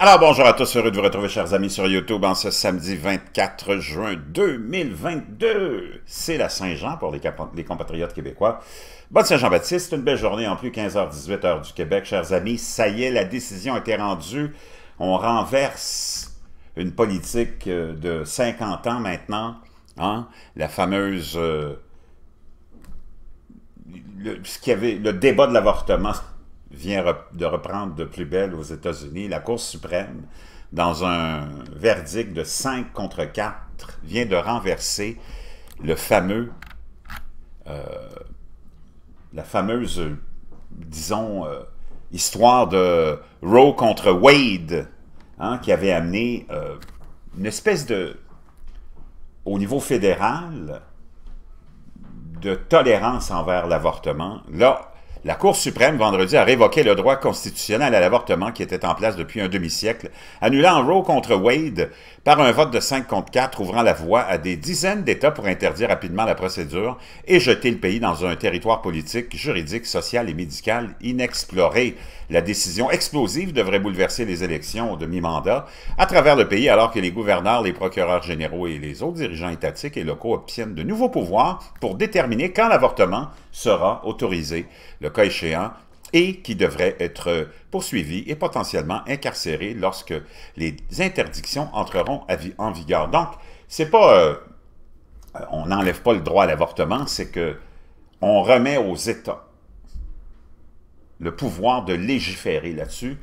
Alors bonjour à tous, heureux de vous retrouver chers amis sur YouTube en ce samedi 24 juin 2022. C'est la Saint-Jean pour les, compatriotes québécois. Bonne Saint-Jean-Baptiste, une belle journée en plus, 15h-18h du Québec chers amis. Ça y est, la décision a été rendue. On renverse une politique euh, de 50 ans maintenant, hein? la fameuse... Euh, ce avait, le débat de l'avortement vient de reprendre de plus belle aux États-Unis. La Cour suprême, dans un verdict de 5 contre 4, vient de renverser le fameux, euh, la fameuse, disons, euh, histoire de Roe contre Wade, hein, qui avait amené euh, une espèce de, au niveau fédéral, de tolérance envers l'avortement. Là, la Cour suprême vendredi a révoqué le droit constitutionnel à l'avortement qui était en place depuis un demi-siècle, annulant Roe contre Wade par un vote de 5 contre 4 ouvrant la voie à des dizaines d'États pour interdire rapidement la procédure et jeter le pays dans un territoire politique, juridique, social et médical inexploré. La décision explosive devrait bouleverser les élections au demi mandat à travers le pays alors que les gouverneurs, les procureurs généraux et les autres dirigeants étatiques et locaux obtiennent de nouveaux pouvoirs pour déterminer quand l'avortement sera autorisé, le cas échéant, et qui devrait être poursuivi et potentiellement incarcéré lorsque les interdictions entreront en vigueur. Donc, c'est pas euh, on n'enlève pas le droit à l'avortement, c'est que on remet aux États le pouvoir de légiférer là-dessus.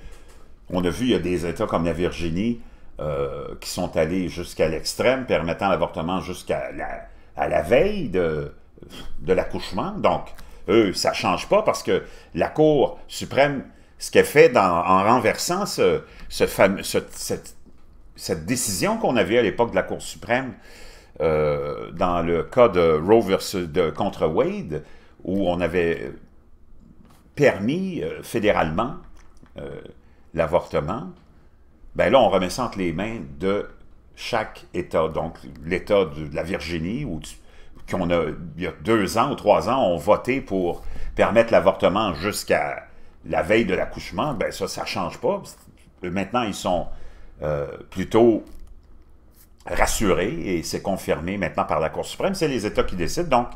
On a vu, il y a des États comme la Virginie euh, qui sont allés jusqu'à l'extrême, permettant l'avortement jusqu'à la, à la veille de, de l'accouchement. Donc, eux, ça ne change pas parce que la Cour suprême, ce qu'elle fait en renversant ce, cette, décision qu'on avait à l'époque de la Cour suprême euh, dans le cas de Roe versus, de, contre Wade, où on avait permis euh, fédéralement euh, l'avortement, ben là, on remet ça entre les mains de chaque État. Donc, l'État de, la Virginie, ou du qu'on a, il y a deux ans ou trois ans, ont voté pour permettre l'avortement jusqu'à la veille de l'accouchement, ben ça, ça ne change pas. Maintenant, ils sont euh, plutôt rassurés et c'est confirmé maintenant par la Cour suprême. C'est les États qui décident. Donc,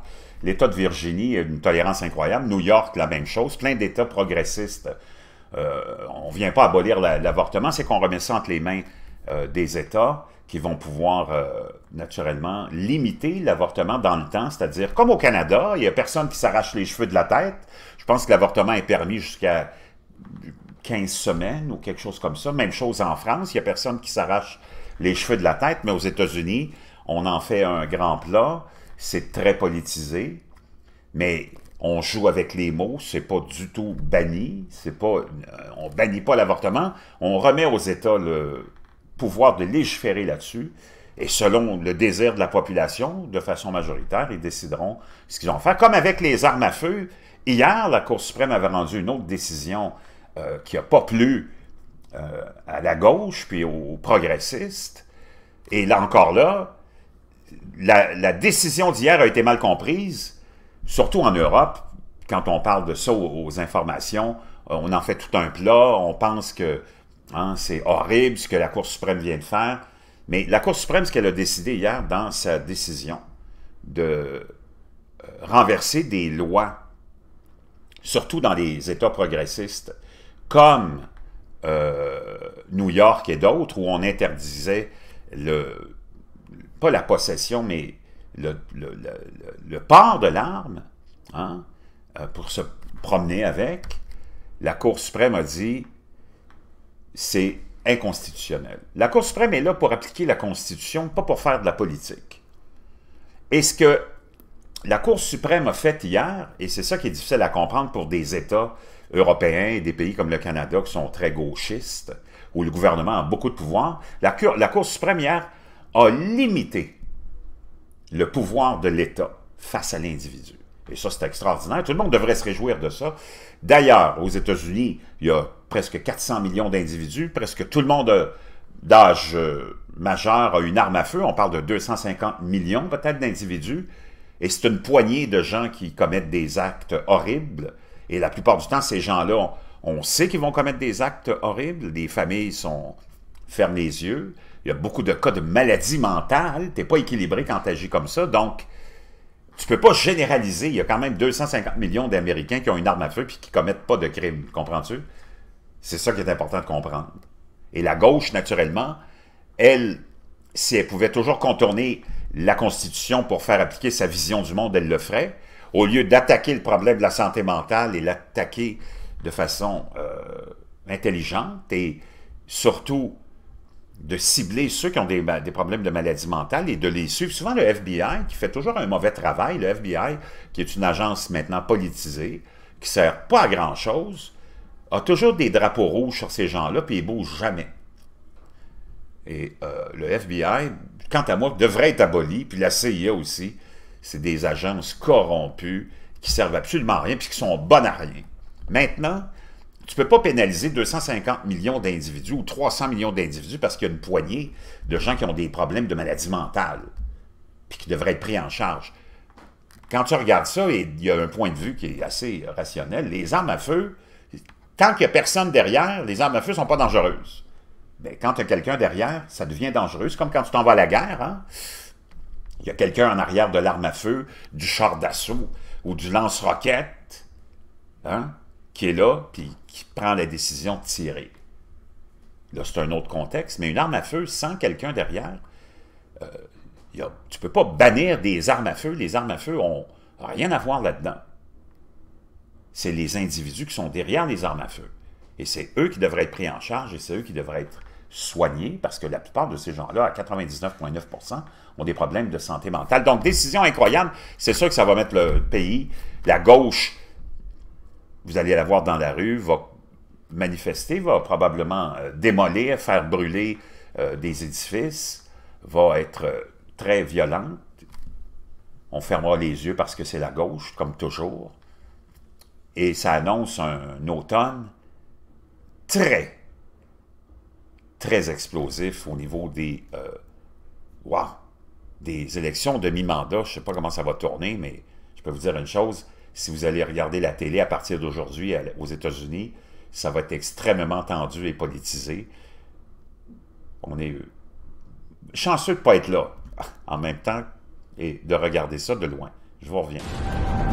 l'État de Virginie a une tolérance incroyable. New York, la même chose. Plein d'États progressistes. Euh, on ne vient pas abolir l'avortement, c'est qu'on remet ça entre les mains euh, des États qui vont pouvoir euh, naturellement limiter l'avortement dans le temps, c'est-à-dire comme au Canada, il n'y a personne qui s'arrache les cheveux de la tête. Je pense que l'avortement est permis jusqu'à 15 semaines ou quelque chose comme ça. Même chose en France, il n'y a personne qui s'arrache les cheveux de la tête, mais aux États-Unis, on en fait un grand plat, c'est très politisé, mais on joue avec les mots, c'est pas du tout banni, c'est pas euh, on bannit pas l'avortement, on remet aux États le pouvoir de légiférer là-dessus. Et selon le désir de la population, de façon majoritaire, ils décideront ce qu'ils vont faire, Comme avec les armes à feu, hier, la Cour suprême avait rendu une autre décision euh, qui n'a pas plu euh, à la gauche puis aux progressistes. Et là encore là, la, décision d'hier a été mal comprise, surtout en Europe. Quand on parle de ça aux informations, on en fait tout un plat, on pense que Hein, c'est horrible ce que la Cour suprême vient de faire. Mais la Cour suprême, ce qu'elle a décidé hier dans sa décision de euh, renverser des lois, surtout dans les États progressistes, comme euh, New York et d'autres, où on interdisait le, pas la possession, mais le, port de l'arme hein, euh, pour se promener avec, la Cour suprême a dit c'est inconstitutionnel. La Cour suprême est là pour appliquer la Constitution, pas pour faire de la politique. Et ce que la Cour suprême a fait hier, et c'est ça qui est difficile à comprendre pour des États européens et des pays comme le Canada qui sont très gauchistes, où le gouvernement a beaucoup de pouvoir, la Cour, la Cour suprême hier a limité le pouvoir de l'État face à l'individu. Et ça, c'est extraordinaire. Tout le monde devrait se réjouir de ça. D'ailleurs, aux États-Unis, il y a presque 400 millions d'individus, presque tout le monde euh, d'âge euh, majeur a une arme à feu, on parle de 250 millions peut-être d'individus, et c'est une poignée de gens qui commettent des actes horribles, et la plupart du temps, ces gens-là, on, sait qu'ils vont commettre des actes horribles, les familles sont, ferment les yeux, il y a beaucoup de cas de maladie mentale, tu n'es pas équilibré quand tu agis comme ça, donc tu peux pas généraliser. Il y a quand même 250 millions d'Américains qui ont une arme à feu et qui commettent pas de crimes. Comprends-tu? C'est ça qui est important de comprendre. Et la gauche, naturellement, elle, si elle pouvait toujours contourner la Constitution pour faire appliquer sa vision du monde, elle le ferait, au lieu d'attaquer le problème de la santé mentale et l'attaquer de façon euh, intelligente et surtout de cibler ceux qui ont des, des, problèmes de maladie mentale et de les suivre. Souvent, le FBI, qui fait toujours un mauvais travail, le FBI, qui est une agence maintenant politisée, qui ne sert pas à grand-chose, a toujours des drapeaux rouges sur ces gens-là, puis ils ne bougent jamais. Et euh, le FBI, quant à moi, devrait être aboli, puis la CIA aussi. C'est des agences corrompues qui servent absolument à rien, puis qui sont bonnes à rien. Maintenant, tu ne peux pas pénaliser 250 millions d'individus ou 300 millions d'individus parce qu'il y a une poignée de gens qui ont des problèmes de maladie mentale, puis qui devraient être pris en charge. Quand tu regardes ça, et il y a un point de vue qui est assez rationnel. Les armes à feu, quand qu'il n'y a personne derrière, les armes à feu ne sont pas dangereuses. Mais ben, quand il y a quelqu'un derrière, ça devient dangereux. C'est comme quand tu t'en vas à la guerre. Hein? Il y a quelqu'un en arrière de l'arme à feu, du char d'assaut ou du lance-roquette hein, qui est là puis qui prend la décision de tirer. Là, c'est un autre contexte, mais une arme à feu sans quelqu'un derrière, euh, tu ne peux pas bannir des armes à feu. Les armes à feu ont rien à voir là-dedans c'est les individus qui sont derrière les armes à feu. Et c'est eux qui devraient être pris en charge et c'est eux qui devraient être soignés parce que la plupart de ces gens-là, à 99,9 ont des problèmes de santé mentale. Donc, décision incroyable. C'est sûr que ça va mettre le pays, la gauche, vous allez la voir dans la rue, va manifester, va probablement euh, démolir, faire brûler euh, des édifices, va être euh, très violente. On fermera les yeux parce que c'est la gauche, comme toujours et ça annonce un, automne très, très explosif au niveau des... Euh, des élections de mi-mandat, je ne sais pas comment ça va tourner, mais je peux vous dire une chose, si vous allez regarder la télé à partir d'aujourd'hui aux États-Unis, ça va être extrêmement tendu et politisé. On est chanceux de ne pas être là en même temps et de regarder ça de loin. Je vous reviens.